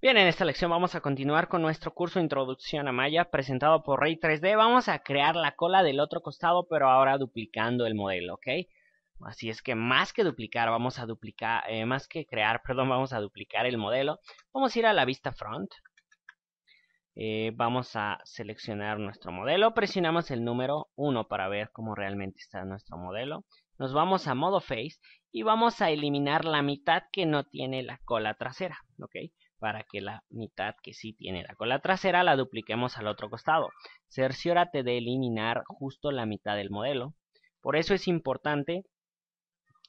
Bien, en esta lección vamos a continuar con nuestro curso Introducción a Maya presentado por Rey 3D. Vamos a crear la cola del otro costado, pero ahora duplicando el modelo, ¿ok? Así es que más que duplicar, vamos a duplicar, eh, más que crear, perdón, vamos a duplicar el modelo. Vamos a ir a la vista front. Eh, vamos a seleccionar nuestro modelo. Presionamos el número 1 para ver cómo realmente está nuestro modelo. Nos vamos a modo face y vamos a eliminar la mitad que no tiene la cola trasera, ¿ok? para que la mitad que sí tiene la cola trasera la dupliquemos al otro costado. Cerciórate de eliminar justo la mitad del modelo. Por eso es importante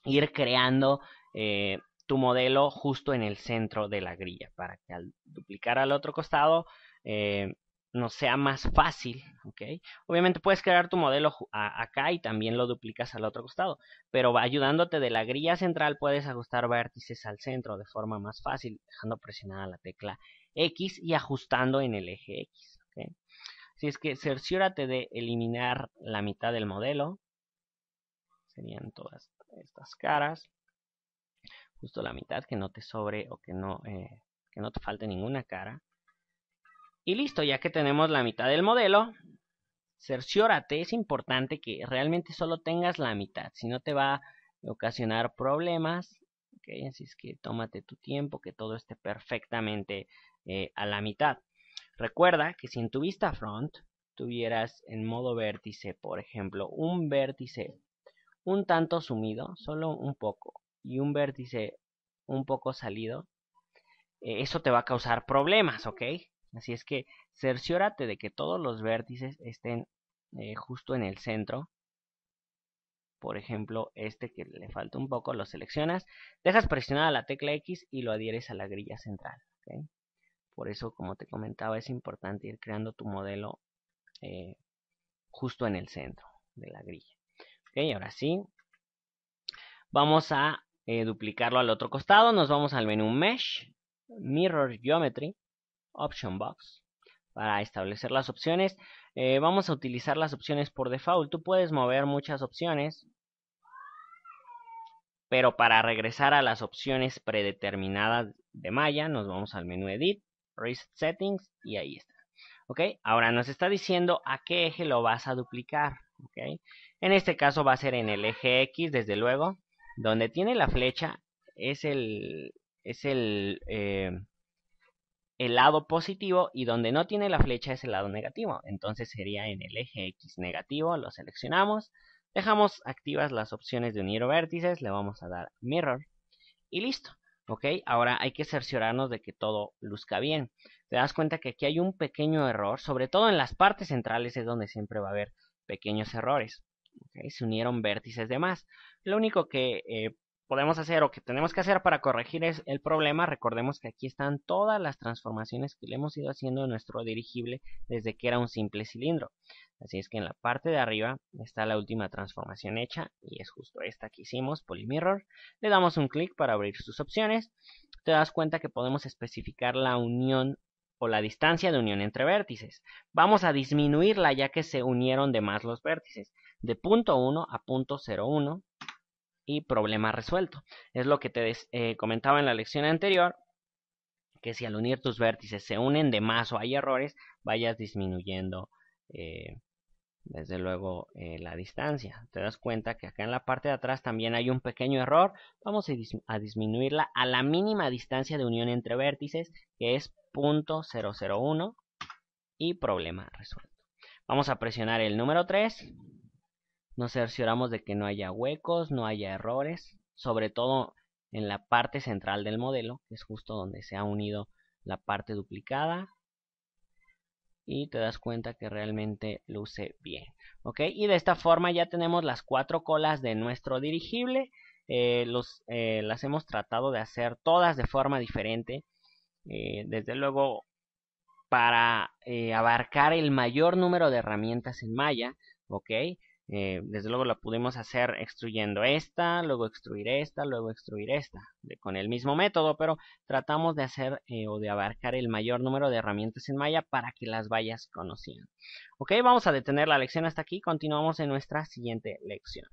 ir creando eh, tu modelo justo en el centro de la grilla, para que al duplicar al otro costado eh, no sea más fácil, ¿ok? Obviamente puedes crear tu modelo acá y también lo duplicas al otro costado, pero ayudándote de la grilla central puedes ajustar vértices al centro de forma más fácil, dejando presionada la tecla X y ajustando en el eje X, ¿ok? Así es que cerciórate de eliminar la mitad del modelo, serían todas estas caras, justo la mitad, que no te sobre o que no, eh, que no te falte ninguna cara. Y listo, ya que tenemos la mitad del modelo, cerciórate, es importante que realmente solo tengas la mitad, si no te va a ocasionar problemas, ¿okay? así es que tómate tu tiempo, que todo esté perfectamente eh, a la mitad. Recuerda que si en tu vista front tuvieras en modo vértice, por ejemplo, un vértice un tanto sumido, solo un poco, y un vértice un poco salido, eh, eso te va a causar problemas, ¿ok? Así es que cerciórate de que todos los vértices estén eh, justo en el centro. Por ejemplo, este que le falta un poco, lo seleccionas, dejas presionada la tecla X y lo adhieres a la grilla central. Por eso, como te comentaba, es importante ir creando tu modelo eh, justo en el centro de la grilla. Ok, ahora sí. Vamos a eh, duplicarlo al otro costado. Nos vamos al menú Mesh, Mirror Geometry. Option Box para establecer las opciones. Eh, vamos a utilizar las opciones por default. Tú puedes mover muchas opciones, pero para regresar a las opciones predeterminadas de Maya, nos vamos al menú Edit, Reset Settings y ahí está. ¿Ok? Ahora nos está diciendo a qué eje lo vas a duplicar. ¿Ok? En este caso va a ser en el eje X, desde luego. Donde tiene la flecha es el, es el, eh, el lado positivo y donde no tiene la flecha es el lado negativo. Entonces sería en el eje X negativo, lo seleccionamos, dejamos activas las opciones de unir vértices, le vamos a dar mirror y listo. ¿Ok? Ahora hay que cerciorarnos de que todo luzca bien. Te das cuenta que aquí hay un pequeño error, sobre todo en las partes centrales es donde siempre va a haber pequeños errores. ok, Se unieron vértices de más. Lo único que eh, podemos hacer o que tenemos que hacer para corregir es el problema, recordemos que aquí están todas las transformaciones que le hemos ido haciendo a nuestro dirigible desde que era un simple cilindro. Así es que en la parte de arriba está la última transformación hecha y es justo esta que hicimos, polimirror, Le damos un clic para abrir sus opciones. Te das cuenta que podemos especificar la unión o la distancia de unión entre vértices. Vamos a disminuirla ya que se unieron de más los vértices, de punto .1 a punto .01 y problema resuelto. Es lo que te eh, comentaba en la lección anterior, que si al unir tus vértices se unen de más o hay errores, vayas disminuyendo eh, desde luego eh, la distancia. Te das cuenta que acá en la parte de atrás también hay un pequeño error. Vamos a, disminuirla a la mínima distancia de unión entre vértices, que es 0.001 y problema resuelto. Vamos a presionar el número 3 nos cercioramos de que no haya huecos, no haya errores, sobre todo en la parte central del modelo, que es justo donde se ha unido la parte duplicada. Y te das cuenta que realmente luce bien. ¿Ok? Y de esta forma ya tenemos las cuatro colas de nuestro dirigible. Eh, eh, las hemos tratado de hacer todas de forma diferente. Eh, desde luego, para abarcar el mayor número de herramientas en Maya. ¿Ok? Eh, desde luego la pudimos hacer extruyendo esta, luego extruir esta, luego extruir esta, con el mismo método, pero tratamos de hacer eh, o de abarcar el mayor número de herramientas en Maya para que las vayas conociendo. Ok, vamos a detener la lección hasta aquí, continuamos en nuestra siguiente lección.